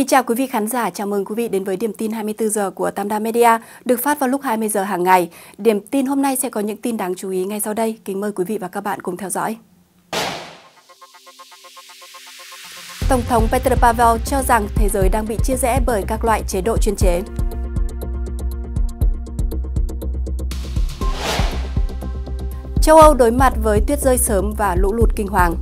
Kính chào quý vị khán giả, chào mừng quý vị đến với điểm tin 24 giờ của Tam Đa Media, được phát vào lúc 20 giờ hàng ngày. Điểm tin hôm nay sẽ có những tin đáng chú ý ngay sau đây. Kính mời quý vị và các bạn cùng theo dõi. Tổng thống Petr Pavel cho rằng thế giới đang bị chia rẽ bởi các loại chế độ chuyên chế. Châu Âu đối mặt với tuyết rơi sớm và lũ lụt kinh hoàng.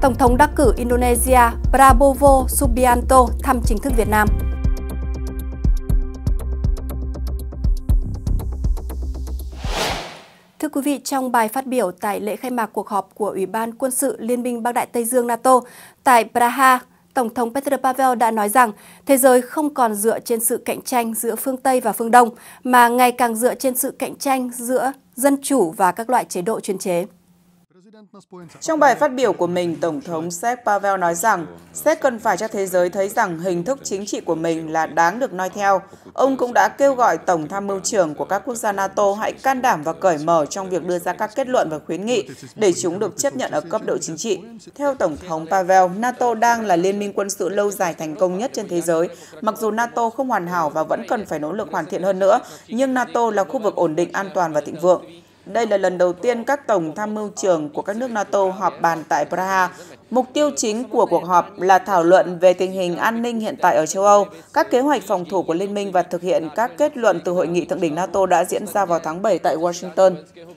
Tổng thống đắc cử Indonesia Prabowo Subianto thăm chính thức Việt Nam. Thưa quý vị, trong bài phát biểu tại lễ khai mạc cuộc họp của Ủy ban Quân sự Liên minh Bắc Đại Tây Dương NATO tại Praha, Tổng thống Petr Pavel đã nói rằng thế giới không còn dựa trên sự cạnh tranh giữa phương Tây và phương Đông, mà ngày càng dựa trên sự cạnh tranh giữa dân chủ và các loại chế độ chuyên chế. Trong bài phát biểu của mình, Tổng thống Séc Pavel nói rằng Séc cần phải cho thế giới thấy rằng hình thức chính trị của mình là đáng được noi theo. Ông cũng đã kêu gọi Tổng tham mưu trưởng của các quốc gia NATO hãy can đảm và cởi mở trong việc đưa ra các kết luận và khuyến nghị để chúng được chấp nhận ở cấp độ chính trị. Theo Tổng thống Pavel, NATO đang là liên minh quân sự lâu dài thành công nhất trên thế giới. Mặc dù NATO không hoàn hảo và vẫn cần phải nỗ lực hoàn thiện hơn nữa, nhưng NATO là khu vực ổn định, an toàn và thịnh vượng. Đây là lần đầu tiên các tổng tham mưu trưởng của các nước NATO họp bàn tại Praha. Mục tiêu chính của cuộc họp là thảo luận về tình hình an ninh hiện tại ở châu Âu, các kế hoạch phòng thủ của Liên minh và thực hiện các kết luận từ hội nghị thượng đỉnh NATO đã diễn ra vào tháng 7 tại Washington.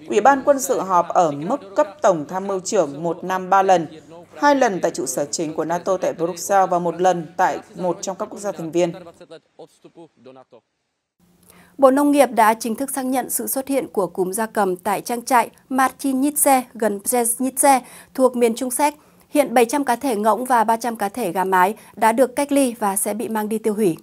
Ủy ban quân sự họp ở mức cấp tổng tham mưu trưởng một năm ba lần, hai lần tại trụ sở chính của NATO tại Bruxelles và một lần tại một trong các quốc gia thành viên. Bộ Nông nghiệp đã chính thức xác nhận sự xuất hiện của cúm gia cầm tại trang trại Martinice gần Breznice thuộc miền Trung Séc. Hiện 700 cá thể ngỗng và 300 cá thể gà mái đã được cách ly và sẽ bị mang đi tiêu hủy.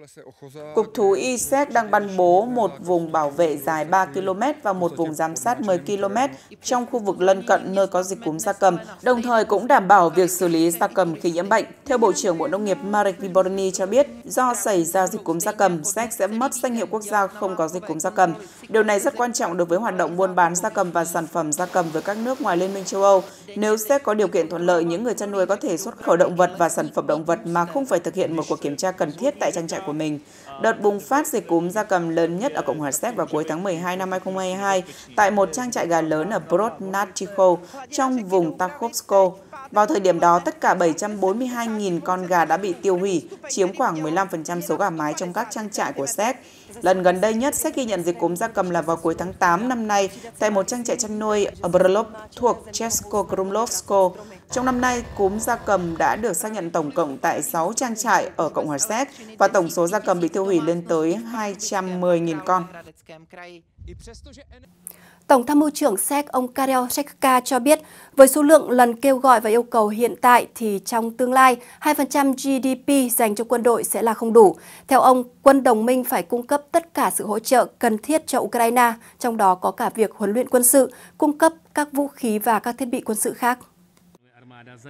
Vâng, Cục thú y Séc đang ban bố một vùng bảo vệ dài 3 km và một vùng giám sát 10 km trong khu vực lân cận nơi có dịch cúm gia cầm, đồng thời cũng đảm bảo việc xử lý gia cầm khi nhiễm bệnh. Theo Bộ trưởng Bộ Nông nghiệp Marek Viborni cho biết, do xảy ra dịch cúm gia cầm, Séc sẽ mất danh hiệu quốc gia không có dịch cúm gia cầm. Điều này rất quan trọng đối với hoạt động buôn bán gia cầm và sản phẩm gia cầm với các nước ngoài Liên minh châu Âu. Nếu Séc có điều kiện thuận lợi, những người chăn nuôi có thể xuất khẩu động vật và sản phẩm động vật mà không phải thực hiện một cuộc kiểm tra cần thiết tại trang trại của của mình. Đợt bùng phát dịch cúm gia cầm lớn nhất ở Cộng hòa Séc vào cuối tháng 12 năm 2022 tại một trang trại gà lớn ở Brodnatico trong vùng Takhovsko. Vào thời điểm đó, tất cả 742.000 con gà đã bị tiêu hủy, chiếm khoảng 15% số gà mái trong các trang trại của Séc. Lần gần đây nhất, Séc ghi nhận dịch cúm gia cầm là vào cuối tháng 8 năm nay tại một trang trại chăn nuôi ở Brlov thuộc Chesko-Krumlovsko. Trong năm nay, cúm gia cầm đã được xác nhận tổng cộng tại 6 trang trại ở Cộng hòa Séc và tổng số gia cầm bị tiêu hủy lên tới 210.000 con. Tổng tham mưu trưởng SEC ông Karel Sekka cho biết, với số lượng lần kêu gọi và yêu cầu hiện tại thì trong tương lai, 2% GDP dành cho quân đội sẽ là không đủ. Theo ông, quân đồng minh phải cung cấp tất cả sự hỗ trợ cần thiết cho Ukraine, trong đó có cả việc huấn luyện quân sự, cung cấp các vũ khí và các thiết bị quân sự khác.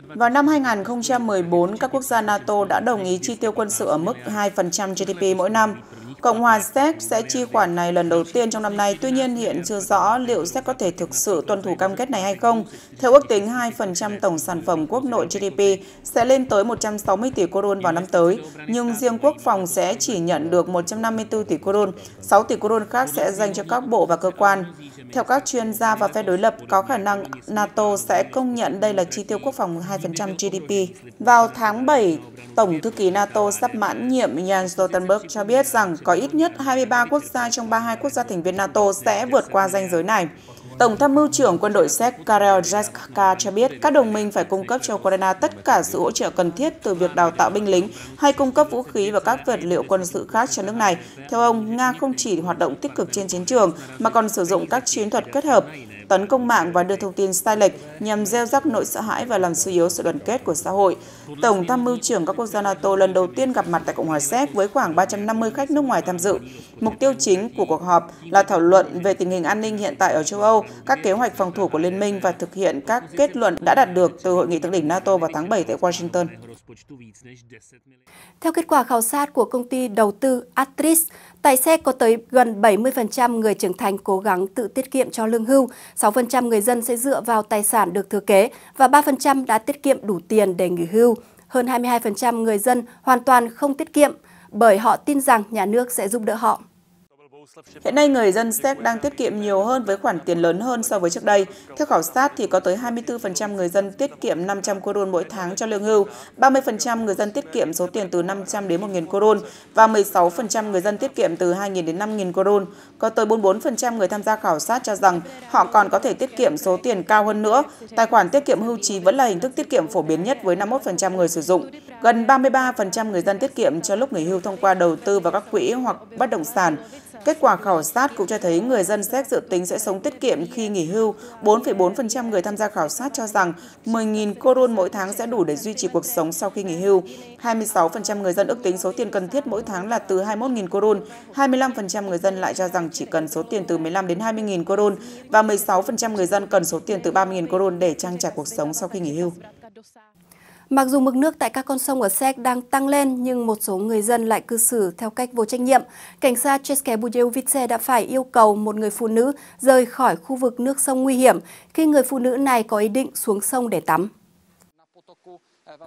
Vào năm 2014, các quốc gia NATO đã đồng ý chi tiêu quân sự ở mức 2% GDP mỗi năm. Cộng hòa Séc sẽ chi khoản này lần đầu tiên trong năm nay, tuy nhiên hiện chưa rõ liệu Séc có thể thực sự tuân thủ cam kết này hay không. Theo ước tính, 2% tổng sản phẩm quốc nội GDP sẽ lên tới 160 tỷ koron vào năm tới, nhưng riêng quốc phòng sẽ chỉ nhận được 154 tỷ koron, 6 tỷ koron khác sẽ dành cho các bộ và cơ quan. Theo các chuyên gia và phe đối lập, có khả năng NATO sẽ công nhận đây là chi tiêu quốc phòng 2% GDP. Vào tháng 7, Tổng thư ký NATO sắp mãn nhiệm Jens Stoltenberg cho biết rằng có có ít nhất 23 quốc gia trong 32 quốc gia thành viên NATO sẽ vượt qua ranh giới này. Tổng tham mưu trưởng quân đội Séc Karel Jaska cho biết các đồng minh phải cung cấp cho Ukraine tất cả sự hỗ trợ cần thiết từ việc đào tạo binh lính hay cung cấp vũ khí và các vật liệu quân sự khác cho nước này. Theo ông, Nga không chỉ hoạt động tích cực trên chiến trường mà còn sử dụng các chiến thuật kết hợp tấn công mạng và đưa thông tin sai lệch nhằm gieo rắc nỗi sợ hãi và làm suy yếu sự đoàn kết của xã hội. Tổng tham mưu trưởng các quốc gia NATO lần đầu tiên gặp mặt tại Cộng hòa Séc với khoảng 350 khách nước ngoài tham dự. Mục tiêu chính của cuộc họp là thảo luận về tình hình an ninh hiện tại ở châu Âu, các kế hoạch phòng thủ của Liên minh và thực hiện các kết luận đã đạt được từ Hội nghị thượng đỉnh NATO vào tháng 7 tại Washington. Theo kết quả khảo sát của công ty đầu tư Atris, Tại xe có tới gần 70% người trưởng thành cố gắng tự tiết kiệm cho lương hưu, 6% người dân sẽ dựa vào tài sản được thừa kế và 3% đã tiết kiệm đủ tiền để nghỉ hưu. Hơn 22% người dân hoàn toàn không tiết kiệm bởi họ tin rằng nhà nước sẽ giúp đỡ họ. Hiện nay, người dân Séc đang tiết kiệm nhiều hơn với khoản tiền lớn hơn so với trước đây. Theo khảo sát, thì có tới 24% người dân tiết kiệm 500 korun mỗi tháng cho lương hưu, 30% người dân tiết kiệm số tiền từ 500 đến 1.000 korun và 16% người dân tiết kiệm từ 2.000 đến 5.000 korun. Có tới 44% người tham gia khảo sát cho rằng họ còn có thể tiết kiệm số tiền cao hơn nữa. Tài khoản tiết kiệm hưu trí vẫn là hình thức tiết kiệm phổ biến nhất với 51% người sử dụng. Gần 33% người dân tiết kiệm cho lúc nghỉ hưu thông qua đầu tư vào các quỹ hoặc bất động sản. Kết quả khảo sát cũng cho thấy người dân xét dự tính sẽ sống tiết kiệm khi nghỉ hưu. 4,4% người tham gia khảo sát cho rằng 10.000 korun mỗi tháng sẽ đủ để duy trì cuộc sống sau khi nghỉ hưu. 26% người dân ước tính số tiền cần thiết mỗi tháng là từ 21.000 korun. 25% người dân lại cho rằng chỉ cần số tiền từ 15 đến 20.000 korun và 16% người dân cần số tiền từ 30.000 korun để trang trải cuộc sống sau khi nghỉ hưu. Mặc dù mực nước tại các con sông ở Séc đang tăng lên, nhưng một số người dân lại cư xử theo cách vô trách nhiệm. Cảnh sát Cheske Bujevice đã phải yêu cầu một người phụ nữ rời khỏi khu vực nước sông nguy hiểm khi người phụ nữ này có ý định xuống sông để tắm.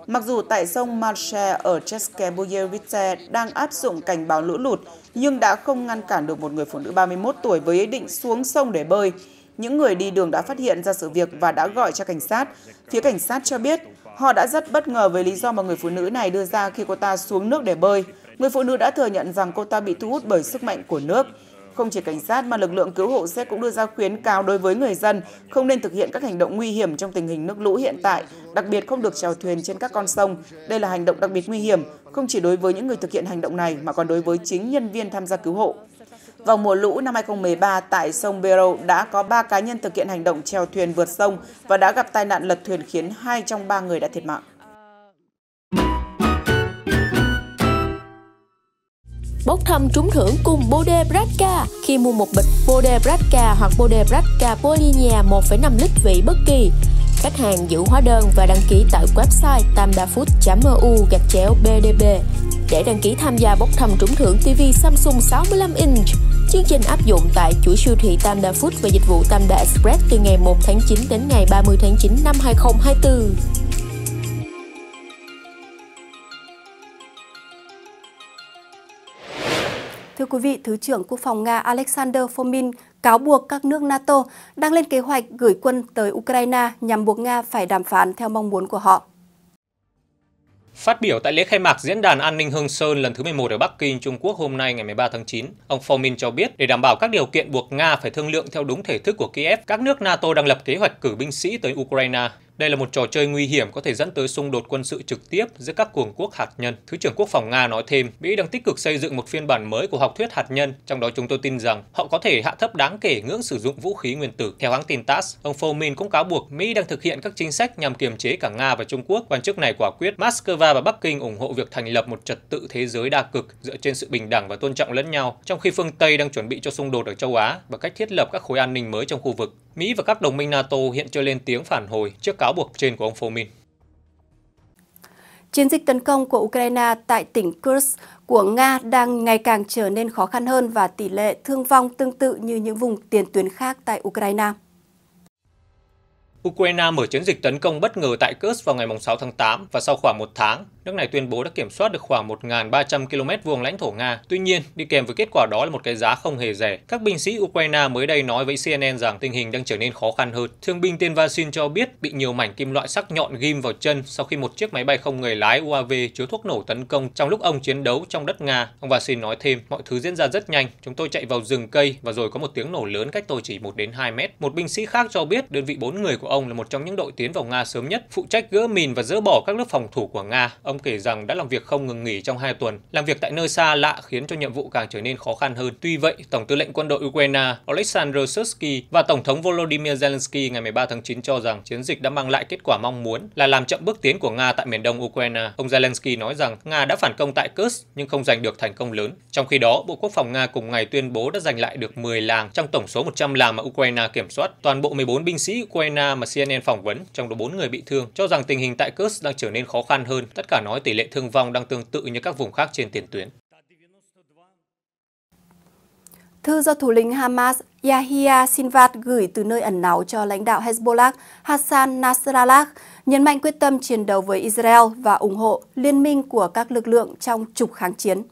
Mặc dù tại sông Marche ở Cheske Bujevice đang áp dụng cảnh báo lũ lụt, nhưng đã không ngăn cản được một người phụ nữ 31 tuổi với ý định xuống sông để bơi. Những người đi đường đã phát hiện ra sự việc và đã gọi cho cảnh sát. Phía cảnh sát cho biết Họ đã rất bất ngờ với lý do mà người phụ nữ này đưa ra khi cô ta xuống nước để bơi. Người phụ nữ đã thừa nhận rằng cô ta bị thu hút bởi sức mạnh của nước. Không chỉ cảnh sát mà lực lượng cứu hộ sẽ cũng đưa ra khuyến cáo đối với người dân không nên thực hiện các hành động nguy hiểm trong tình hình nước lũ hiện tại, đặc biệt không được chèo thuyền trên các con sông. Đây là hành động đặc biệt nguy hiểm, không chỉ đối với những người thực hiện hành động này mà còn đối với chính nhân viên tham gia cứu hộ. Vào mùa lũ năm 2013 tại sông Bero đã có 3 cá nhân thực hiện hành động chèo thuyền vượt sông và đã gặp tai nạn lật thuyền khiến 2 trong 3 người đã thiệt mạng. Bốc thăm trúng thưởng cùng Bode Bratka khi mua một bịch Bode Bratka hoặc Bode Bratka Polinia 1,5 lít vị bất kỳ. Khách hàng giữ hóa đơn và đăng ký tại website tamdafood.mu gạch chéo BDB để đăng ký tham gia bốc thăm trúng thưởng TV Samsung 65 inch Chương trình áp dụng tại chuỗi siêu thị Tamda Food và dịch vụ Tamda Express từ ngày 1 tháng 9 đến ngày 30 tháng 9 năm 2024. Thưa quý vị, Thứ trưởng Quốc phòng Nga Alexander Fomin cáo buộc các nước NATO đang lên kế hoạch gửi quân tới Ukraine nhằm buộc Nga phải đàm phán theo mong muốn của họ. Phát biểu tại lễ khai mạc Diễn đàn An ninh Hương Sơn lần thứ 11 ở Bắc Kinh, Trung Quốc hôm nay ngày 13 tháng 9, ông Formin cho biết để đảm bảo các điều kiện buộc Nga phải thương lượng theo đúng thể thức của Kiev, các nước NATO đang lập kế hoạch cử binh sĩ tới Ukraine. Đây là một trò chơi nguy hiểm có thể dẫn tới xung đột quân sự trực tiếp giữa các cường quốc hạt nhân. Thứ trưởng Quốc phòng Nga nói thêm, Mỹ đang tích cực xây dựng một phiên bản mới của học thuyết hạt nhân, trong đó chúng tôi tin rằng họ có thể hạ thấp đáng kể ngưỡng sử dụng vũ khí nguyên tử. Theo hãng tin TASS, ông Fomin cũng cáo buộc Mỹ đang thực hiện các chính sách nhằm kiềm chế cả Nga và Trung Quốc. Quan chức này quả quyết Moscow và Bắc Kinh ủng hộ việc thành lập một trật tự thế giới đa cực dựa trên sự bình đẳng và tôn trọng lẫn nhau, trong khi phương Tây đang chuẩn bị cho xung đột ở châu Á và cách thiết lập các khối an ninh mới trong khu vực. Mỹ và các đồng minh NATO hiện chưa lên tiếng phản hồi trước cáo buộc trên của ông Fomin. Chiến dịch tấn công của Ukraine tại tỉnh Kursk của Nga đang ngày càng trở nên khó khăn hơn và tỷ lệ thương vong tương tự như những vùng tiền tuyến khác tại Ukraine. Ukraine mở chiến dịch tấn công bất ngờ tại Kursk vào ngày 6 tháng 8 và sau khoảng một tháng, Nước này tuyên bố đã kiểm soát được khoảng 1.300 km vuông lãnh thổ Nga. Tuy nhiên, đi kèm với kết quả đó là một cái giá không hề rẻ. Các binh sĩ Ukraine mới đây nói với CNN rằng tình hình đang trở nên khó khăn hơn. Thương binh tên Vasin cho biết bị nhiều mảnh kim loại sắc nhọn ghim vào chân sau khi một chiếc máy bay không người lái UAV chứa thuốc nổ tấn công trong lúc ông chiến đấu trong đất Nga. Ông Vasin nói thêm, mọi thứ diễn ra rất nhanh. Chúng tôi chạy vào rừng cây và rồi có một tiếng nổ lớn cách tôi chỉ 1 đến 2 mét. Một binh sĩ khác cho biết đơn vị bốn người của ông là một trong những đội tiến vào Nga sớm nhất, phụ trách gỡ mìn và dỡ bỏ các lớp phòng thủ của Nga. Ông Ông kể rằng đã làm việc không ngừng nghỉ trong hai tuần. Làm việc tại nơi xa lạ khiến cho nhiệm vụ càng trở nên khó khăn hơn. Tuy vậy, Tổng tư lệnh quân đội Ukraine Oleksandr Syrski và Tổng thống Volodymyr Zelensky ngày 13 tháng 9 cho rằng chiến dịch đã mang lại kết quả mong muốn là làm chậm bước tiến của Nga tại miền đông Ukraine. Ông Zelensky nói rằng Nga đã phản công tại Kursk nhưng không giành được thành công lớn. Trong khi đó, Bộ Quốc phòng Nga cùng ngày tuyên bố đã giành lại được 10 làng trong tổng số 100 làng mà Ukraine kiểm soát. Toàn bộ 14 binh sĩ Ukraine mà CNN phỏng vấn, trong đó 4 người bị thương, cho rằng tình hình tại Kursk đang trở nên khó khăn hơn. Tất cả nói tỷ lệ thương vong đang tương tự như các vùng khác trên tiền tuyến. Thư do thủ lĩnh Hamas Yahya Sinvat gửi từ nơi ẩn náu cho lãnh đạo Hezbollah Hassan Nasrallah nhấn mạnh quyết tâm chiến đấu với Israel và ủng hộ liên minh của các lực lượng trong trục kháng chiến.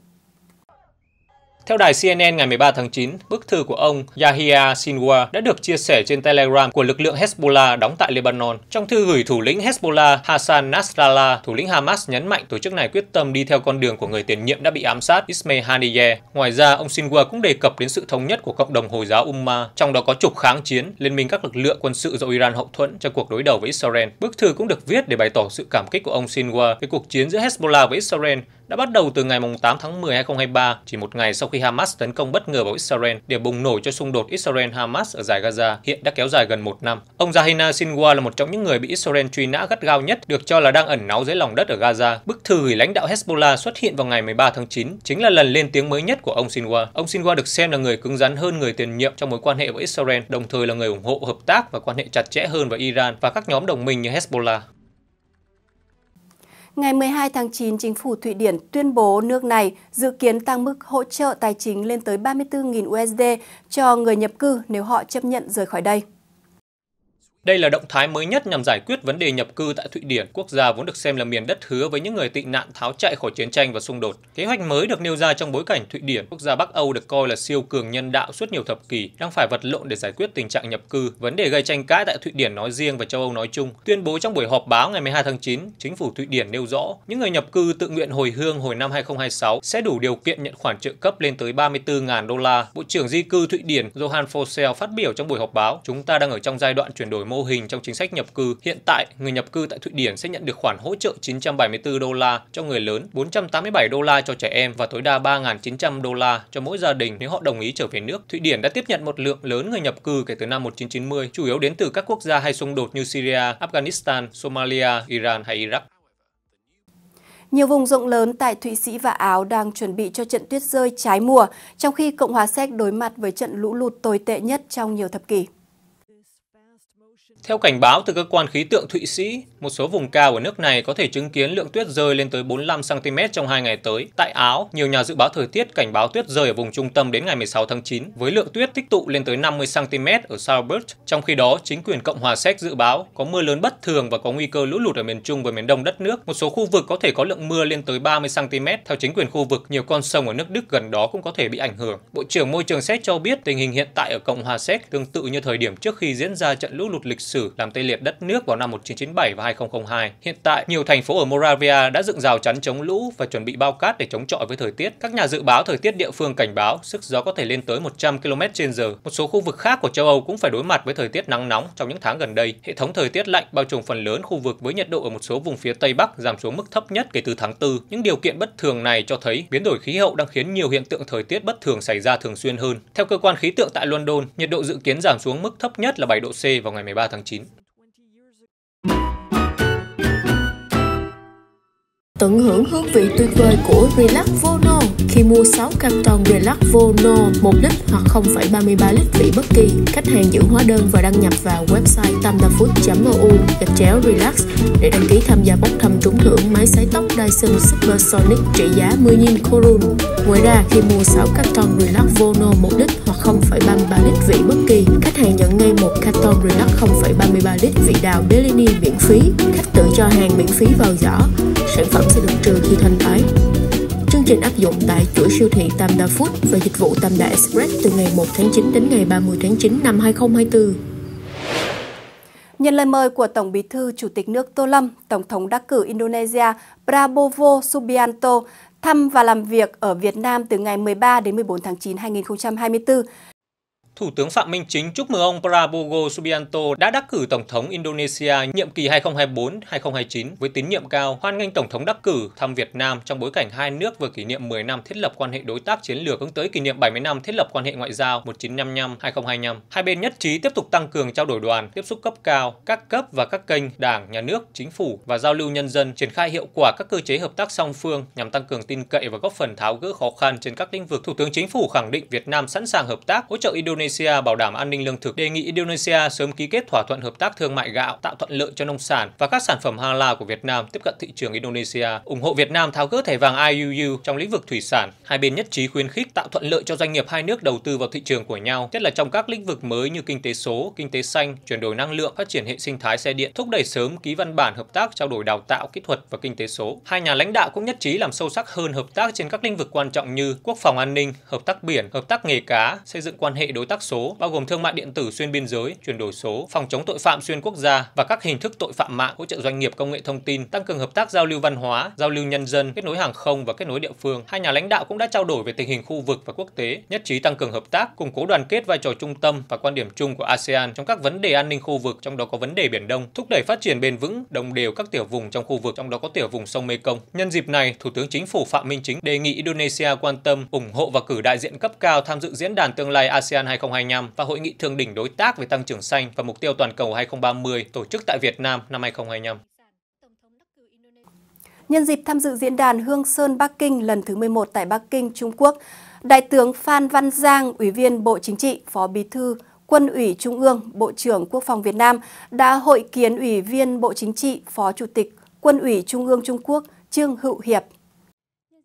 Theo đài CNN ngày 13 tháng 9, bức thư của ông Yahya Sinwar đã được chia sẻ trên Telegram của lực lượng Hezbollah đóng tại Lebanon. Trong thư gửi thủ lĩnh Hezbollah Hassan Nasrallah, thủ lĩnh Hamas nhấn mạnh tổ chức này quyết tâm đi theo con đường của người tiền nhiệm đã bị ám sát Ismail Haniyeh. Ngoài ra, ông Sinwar cũng đề cập đến sự thống nhất của cộng đồng Hồi giáo Ummah, trong đó có trục kháng chiến, liên minh các lực lượng quân sự do Iran hậu thuẫn cho cuộc đối đầu với Israel. Bức thư cũng được viết để bày tỏ sự cảm kích của ông Sinwar về cuộc chiến giữa Hezbollah với Israel đã bắt đầu từ ngày 8 tháng 10 2023, chỉ một ngày sau khi Hamas tấn công bất ngờ vào Israel để bùng nổ cho xung đột Israel-Hamas ở giải Gaza hiện đã kéo dài gần một năm. Ông Zahina Sinwa là một trong những người bị Israel truy nã gắt gao nhất, được cho là đang ẩn náu dưới lòng đất ở Gaza. Bức thư gửi lãnh đạo Hezbollah xuất hiện vào ngày 13 tháng 9, chính là lần lên tiếng mới nhất của ông Sinwa. Ông Sinwa được xem là người cứng rắn hơn người tiền nhiệm trong mối quan hệ với Israel, đồng thời là người ủng hộ hợp tác và quan hệ chặt chẽ hơn với Iran và các nhóm đồng minh như Hezbollah. Ngày 12 tháng 9, chính phủ Thụy Điển tuyên bố nước này dự kiến tăng mức hỗ trợ tài chính lên tới 34.000 USD cho người nhập cư nếu họ chấp nhận rời khỏi đây. Đây là động thái mới nhất nhằm giải quyết vấn đề nhập cư tại Thụy Điển, quốc gia vốn được xem là miền đất hứa với những người tị nạn tháo chạy khỏi chiến tranh và xung đột. Kế hoạch mới được nêu ra trong bối cảnh Thụy Điển, quốc gia Bắc Âu được coi là siêu cường nhân đạo suốt nhiều thập kỷ, đang phải vật lộn để giải quyết tình trạng nhập cư, vấn đề gây tranh cãi tại Thụy Điển nói riêng và châu Âu nói chung. Tuyên bố trong buổi họp báo ngày 12 tháng 9, chính phủ Thụy Điển nêu rõ, những người nhập cư tự nguyện hồi hương hồi năm 2026 sẽ đủ điều kiện nhận khoản trợ cấp lên tới 34.000 đô la. Bộ trưởng di cư Thụy Điển Johan Forsell phát biểu trong buổi họp báo, chúng ta đang ở trong giai đoạn chuyển đổi mô hình trong chính sách nhập cư, hiện tại người nhập cư tại Thụy Điển sẽ nhận được khoản hỗ trợ 974 đô la cho người lớn, 487 đô la cho trẻ em và tối đa 3.900 đô la cho mỗi gia đình nếu họ đồng ý trở về nước. Thụy Điển đã tiếp nhận một lượng lớn người nhập cư kể từ năm 1990, chủ yếu đến từ các quốc gia hay xung đột như Syria, Afghanistan, Somalia, Iran hay Iraq. Nhiều vùng rộng lớn tại Thụy Sĩ và Áo đang chuẩn bị cho trận tuyết rơi trái mùa, trong khi Cộng hòa Séc đối mặt với trận lũ lụt tồi tệ nhất trong nhiều thập kỷ. Theo cảnh báo từ cơ quan khí tượng Thụy Sĩ, một số vùng cao của nước này có thể chứng kiến lượng tuyết rơi lên tới 45cm trong hai ngày tới. Tại Áo, nhiều nhà dự báo thời tiết cảnh báo tuyết rơi ở vùng trung tâm đến ngày 16 tháng 9, với lượng tuyết tích tụ lên tới 50cm ở Salbert. Trong khi đó, chính quyền Cộng hòa Séc dự báo có mưa lớn bất thường và có nguy cơ lũ lụt ở miền Trung và miền Đông đất nước. Một số khu vực có thể có lượng mưa lên tới 30cm. Theo chính quyền khu vực, nhiều con sông ở nước Đức gần đó cũng có thể bị ảnh hưởng. Bộ trưởng Môi trường Séc cho biết tình hình hiện tại ở Cộng hòa Séc tương tự như thời điểm trước khi diễn ra trận lũ lụt lịch sử làm tê liệt đất nước vào năm 1997 và 2000 2002. Hiện tại, nhiều thành phố ở Moravia đã dựng rào chắn chống lũ và chuẩn bị bao cát để chống chọi với thời tiết. Các nhà dự báo thời tiết địa phương cảnh báo sức gió có thể lên tới 100 km/h. Một số khu vực khác của châu Âu cũng phải đối mặt với thời tiết nắng nóng trong những tháng gần đây. Hệ thống thời tiết lạnh bao trùm phần lớn khu vực với nhiệt độ ở một số vùng phía Tây Bắc giảm xuống mức thấp nhất kể từ tháng 4. Những điều kiện bất thường này cho thấy biến đổi khí hậu đang khiến nhiều hiện tượng thời tiết bất thường xảy ra thường xuyên hơn. Theo cơ quan khí tượng tại London, nhiệt độ dự kiến giảm xuống mức thấp nhất là 7 độ C vào ngày 13 tháng 9. Tận hưởng hương vị tuyệt vời của Relax Vono khi mua 6 carton Relax Vono 1 lít hoặc 0,33 lít vị bất kỳ. Khách hàng giữ hóa đơn và đăng nhập vào website tamdafood.eu gạch chéo Relax để đăng ký tham gia bốc thăm trúng thưởng máy sấy tóc Dyson Super Sonic trị giá 10.000 korun. Ngoài ra, khi mua 6 carton Relax Vono 1 lít hoặc 0,33 lít vị bất kỳ, khách hàng nhận ngay một carton Relax 0,33 lít vị đào Bellini miễn phí. Khách tự cho hàng miễn phí vào giỏ sản phẩm sẽ được trừ khi thanh toán. Chương trình áp dụng tại chuỗi siêu thị Tamda Food và dịch vụ Tamda Đa Express từ ngày 1 tháng 9 đến ngày 30 tháng 9 năm 2024. Nhân lời mời của Tổng bí thư Chủ tịch nước Tô Lâm, Tổng thống đắc cử Indonesia Prabowo Subianto thăm và làm việc ở Việt Nam từ ngày 13 đến 14 tháng 9 2024, Thủ tướng Phạm Minh Chính chúc mừng ông Prabowo Subianto đã đắc cử Tổng thống Indonesia nhiệm kỳ 2024-2029 với tín nhiệm cao, hoan nghênh Tổng thống đắc cử thăm Việt Nam trong bối cảnh hai nước vừa kỷ niệm 10 năm thiết lập quan hệ đối tác chiến lược hướng tới kỷ niệm 70 năm thiết lập quan hệ ngoại giao 1955-2025. Hai bên nhất trí tiếp tục tăng cường trao đổi đoàn, tiếp xúc cấp cao, các cấp và các kênh Đảng, Nhà nước, Chính phủ và giao lưu nhân dân triển khai hiệu quả các cơ chế hợp tác song phương nhằm tăng cường tin cậy và góp phần tháo gỡ khó khăn trên các lĩnh vực. Thủ tướng Chính phủ khẳng định Việt Nam sẵn sàng hợp tác, hỗ trợ Indonesia Indonesia bảo đảm an ninh lương thực, đề nghị Indonesia sớm ký kết thỏa thuận hợp tác thương mại gạo tạo thuận lợi cho nông sản và các sản phẩm halal của Việt Nam tiếp cận thị trường Indonesia, ủng hộ Việt Nam tháo gỡ thẻ vàng IUU trong lĩnh vực thủy sản. Hai bên nhất trí khuyến khích tạo thuận lợi cho doanh nghiệp hai nước đầu tư vào thị trường của nhau, nhất là trong các lĩnh vực mới như kinh tế số, kinh tế xanh, chuyển đổi năng lượng, phát triển hệ sinh thái xe điện, thúc đẩy sớm ký văn bản hợp tác trao đổi đào tạo, kỹ thuật và kinh tế số. Hai nhà lãnh đạo cũng nhất trí làm sâu sắc hơn hợp tác trên các lĩnh vực quan trọng như quốc phòng an ninh, hợp tác biển, hợp tác nghề cá, xây dựng quan hệ đối tác số bao gồm thương mại điện tử xuyên biên giới, chuyển đổi số, phòng chống tội phạm xuyên quốc gia và các hình thức tội phạm mạng, hỗ trợ doanh nghiệp công nghệ thông tin, tăng cường hợp tác giao lưu văn hóa, giao lưu nhân dân, kết nối hàng không và kết nối địa phương. Hai nhà lãnh đạo cũng đã trao đổi về tình hình khu vực và quốc tế, nhất trí tăng cường hợp tác, củng cố đoàn kết vai trò trung tâm và quan điểm chung của ASEAN trong các vấn đề an ninh khu vực, trong đó có vấn đề Biển Đông, thúc đẩy phát triển bền vững, đồng đều các tiểu vùng trong khu vực, trong đó có tiểu vùng sông Mekong. Nhân dịp này, Thủ tướng Chính phủ Phạm Minh Chính đề nghị Indonesia quan tâm, ủng hộ và cử đại diện cấp cao tham dự diễn đàn tương lai ASEAN 20 2025 và Hội nghị Thượng đỉnh Đối tác về Tăng trưởng Xanh và Mục tiêu Toàn cầu 2030 tổ chức tại Việt Nam năm 2025. Nhân dịp tham dự diễn đàn Hương Sơn Bắc Kinh lần thứ 11 tại Bắc Kinh, Trung Quốc, Đại tướng Phan Văn Giang, Ủy viên Bộ Chính trị, Phó Bí thư Quân ủy Trung ương, Bộ trưởng Quốc phòng Việt Nam đã hội kiến Ủy viên Bộ Chính trị, Phó Chủ tịch Quân ủy Trung ương Trung Quốc Trương Hữu Hiệp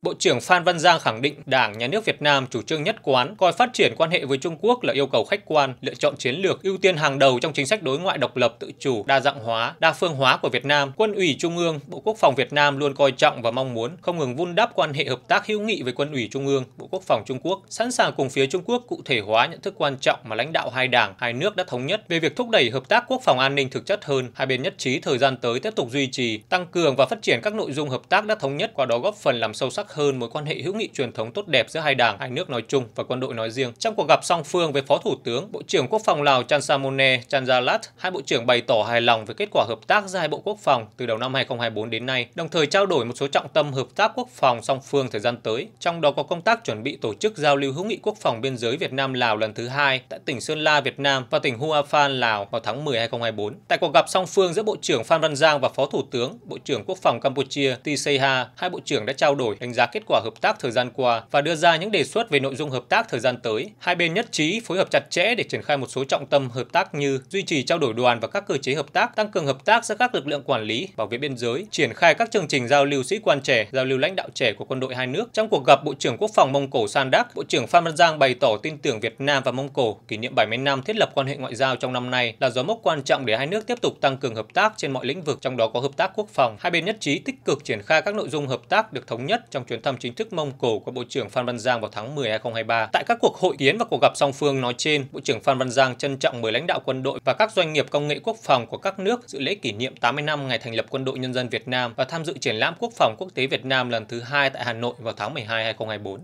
Bộ trưởng Phan Văn Giang khẳng định Đảng, Nhà nước Việt Nam chủ trương nhất quán coi phát triển quan hệ với Trung Quốc là yêu cầu khách quan, lựa chọn chiến lược ưu tiên hàng đầu trong chính sách đối ngoại độc lập, tự chủ, đa dạng hóa, đa phương hóa của Việt Nam. Quân ủy Trung ương, Bộ Quốc phòng Việt Nam luôn coi trọng và mong muốn không ngừng vun đắp quan hệ hợp tác hữu nghị với Quân ủy Trung ương, Bộ Quốc phòng Trung Quốc, sẵn sàng cùng phía Trung Quốc cụ thể hóa nhận thức quan trọng mà lãnh đạo hai đảng, hai nước đã thống nhất về việc thúc đẩy hợp tác quốc phòng an ninh thực chất hơn. Hai bên nhất trí thời gian tới tiếp tục duy trì, tăng cường và phát triển các nội dung hợp tác đã thống nhất qua đó góp phần làm sâu sắc sắc hơn mối quan hệ hữu nghị truyền thống tốt đẹp giữa hai đảng, hai nước nói chung và quân đội nói riêng. Trong cuộc gặp song phương với Phó Thủ tướng, Bộ trưởng Quốc phòng Lào Chan Samone Chanjalat, hai bộ trưởng bày tỏ hài lòng về kết quả hợp tác giữa hai bộ quốc phòng từ đầu năm 2024 đến nay, đồng thời trao đổi một số trọng tâm hợp tác quốc phòng song phương thời gian tới, trong đó có công tác chuẩn bị tổ chức giao lưu hữu nghị quốc phòng biên giới Việt Nam Lào lần thứ hai tại tỉnh Sơn La Việt Nam và tỉnh Hua Phan Lào vào tháng 10 2024. Tại cuộc gặp song phương giữa Bộ trưởng Phan Văn Giang và Phó Thủ tướng, Bộ trưởng Quốc phòng Campuchia Tiseha, hai bộ trưởng đã trao đổi đánh giá kết quả hợp tác thời gian qua và đưa ra những đề xuất về nội dung hợp tác thời gian tới. Hai bên nhất trí phối hợp chặt chẽ để triển khai một số trọng tâm hợp tác như duy trì trao đổi đoàn và các cơ chế hợp tác, tăng cường hợp tác giữa các lực lượng quản lý, bảo vệ biên giới, triển khai các chương trình giao lưu sĩ quan trẻ, giao lưu lãnh đạo trẻ của quân đội hai nước. Trong cuộc gặp Bộ trưởng Quốc phòng Mông Cổ Sandak, Bộ trưởng Phan Văn Giang bày tỏ tin tưởng Việt Nam và Mông Cổ kỷ niệm 70 năm thiết lập quan hệ ngoại giao trong năm nay là dấu mốc quan trọng để hai nước tiếp tục tăng cường hợp tác trên mọi lĩnh vực, trong đó có hợp tác quốc phòng. Hai bên nhất trí tích cực triển khai các nội dung hợp tác được thống nhất trong chuyến thăm chính thức Mông Cổ của Bộ trưởng Phan Văn Giang vào tháng 10 2023. Tại các cuộc hội kiến và cuộc gặp song phương nói trên, Bộ trưởng Phan Văn Giang trân trọng mời lãnh đạo quân đội và các doanh nghiệp công nghệ quốc phòng của các nước dự lễ kỷ niệm 80 năm ngày thành lập Quân đội Nhân dân Việt Nam và tham dự triển lãm quốc phòng quốc tế Việt Nam lần thứ hai tại Hà Nội vào tháng 12 2024.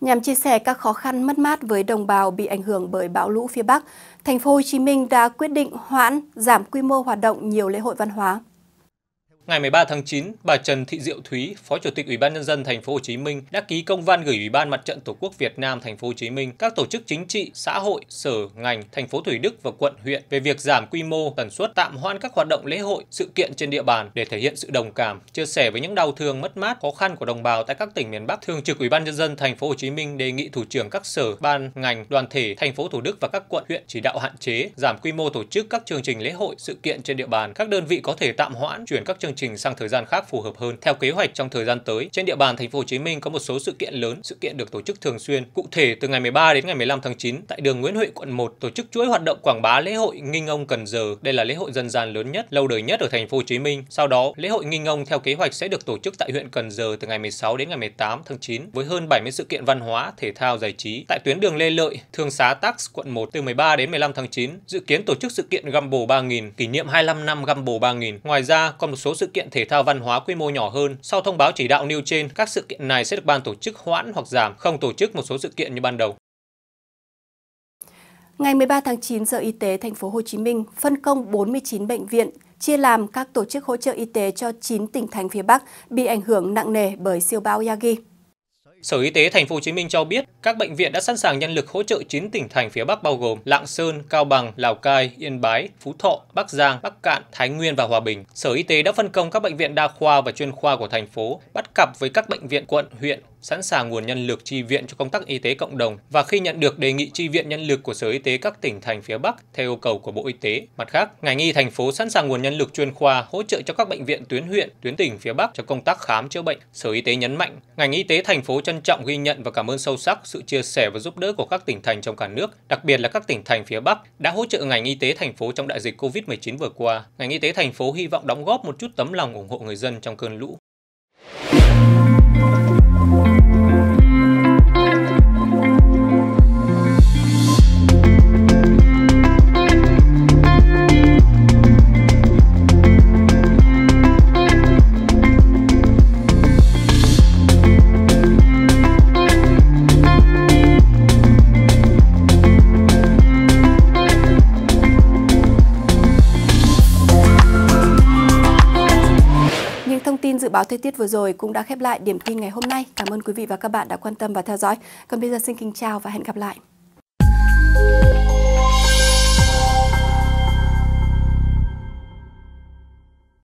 Nhằm chia sẻ các khó khăn mất mát với đồng bào bị ảnh hưởng bởi bão lũ phía Bắc, thành phố Hồ Chí Minh đã quyết định hoãn giảm quy mô hoạt động nhiều lễ hội văn hóa. Ngày 13 tháng 9, bà Trần Thị Diệu Thúy, Phó Chủ tịch Ủy ban nhân dân thành phố Hồ Chí Minh đã ký công văn gửi Ủy ban Mặt trận Tổ quốc Việt Nam thành phố Hồ Chí Minh, các tổ chức chính trị, xã hội, sở, ngành thành phố Thủ Đức và quận huyện về việc giảm quy mô, tần suất tạm hoãn các hoạt động lễ hội, sự kiện trên địa bàn để thể hiện sự đồng cảm, chia sẻ với những đau thương mất mát khó khăn của đồng bào tại các tỉnh miền Bắc. Thường trực Ủy ban nhân dân thành phố Hồ Chí Minh đề nghị thủ trưởng các sở, ban, ngành, đoàn thể thành phố Thủ Đức và các quận huyện chỉ đạo hạn chế, giảm quy mô tổ chức các chương trình lễ hội, sự kiện trên địa bàn. Các đơn vị có thể tạm hoãn chuyển các chương chương trình sang thời gian khác phù hợp hơn. Theo kế hoạch trong thời gian tới, trên địa bàn thành phố Hồ Chí Minh có một số sự kiện lớn, sự kiện được tổ chức thường xuyên. Cụ thể từ ngày 13 đến ngày 15 tháng 9 tại đường Nguyễn Huệ quận 1 tổ chức chuỗi hoạt động quảng bá lễ hội Nghinh Ông Cần Giờ. Đây là lễ hội dân gian lớn nhất, lâu đời nhất ở thành phố Hồ Chí Minh. Sau đó, lễ hội Nghinh Ông theo kế hoạch sẽ được tổ chức tại huyện Cần Giờ từ ngày 16 đến ngày 18 tháng 9 với hơn 70 sự kiện văn hóa, thể thao, giải trí. Tại tuyến đường Lê Lợi, Thường xá Tax quận 1 từ 13 đến 15 tháng 9 dự kiến tổ chức sự kiện Gumball 3000 kỷ niệm 25 năm Gumball 3000. Ngoài ra, còn một số sự kiện thể thao văn hóa quy mô nhỏ hơn. Sau thông báo chỉ đạo nêu trên, các sự kiện này sẽ được ban tổ chức hoãn hoặc giảm, không tổ chức một số sự kiện như ban đầu. Ngày 13 tháng 9, Sở Y tế Thành phố Hồ Chí Minh phân công 49 bệnh viện chia làm các tổ chức hỗ trợ y tế cho 9 tỉnh thành phía Bắc bị ảnh hưởng nặng nề bởi siêu bão Yagi. Sở Y tế Thành phố Hồ Chí Minh cho biết các bệnh viện đã sẵn sàng nhân lực hỗ trợ 9 tỉnh thành phía Bắc bao gồm Lạng Sơn, Cao Bằng, Lào Cai, Yên Bái, Phú Thọ, Bắc Giang, Bắc Cạn, Thái Nguyên và Hòa Bình. Sở Y tế đã phân công các bệnh viện đa khoa và chuyên khoa của thành phố bắt cặp với các bệnh viện quận, huyện sẵn sàng nguồn nhân lực tri viện cho công tác y tế cộng đồng và khi nhận được đề nghị tri viện nhân lực của Sở Y tế các tỉnh thành phía Bắc theo yêu cầu của Bộ Y tế. Mặt khác, ngành y thành phố sẵn sàng nguồn nhân lực chuyên khoa hỗ trợ cho các bệnh viện tuyến huyện, tuyến tỉnh phía Bắc cho công tác khám chữa bệnh. Sở Y tế nhấn mạnh, ngành y tế thành phố trân trọng ghi nhận và cảm ơn sâu sắc sự chia sẻ và giúp đỡ của các tỉnh thành trong cả nước, đặc biệt là các tỉnh thành phía Bắc đã hỗ trợ ngành y tế thành phố trong đại dịch COVID-19 vừa qua. Ngành y tế thành phố hy vọng đóng góp một chút tấm lòng ủng hộ người dân trong cơn lũ. báo thời tiết vừa rồi cũng đã khép lại điểm tin ngày hôm nay. Cảm ơn quý vị và các bạn đã quan tâm và theo dõi. Còn bây giờ xin kính chào và hẹn gặp lại.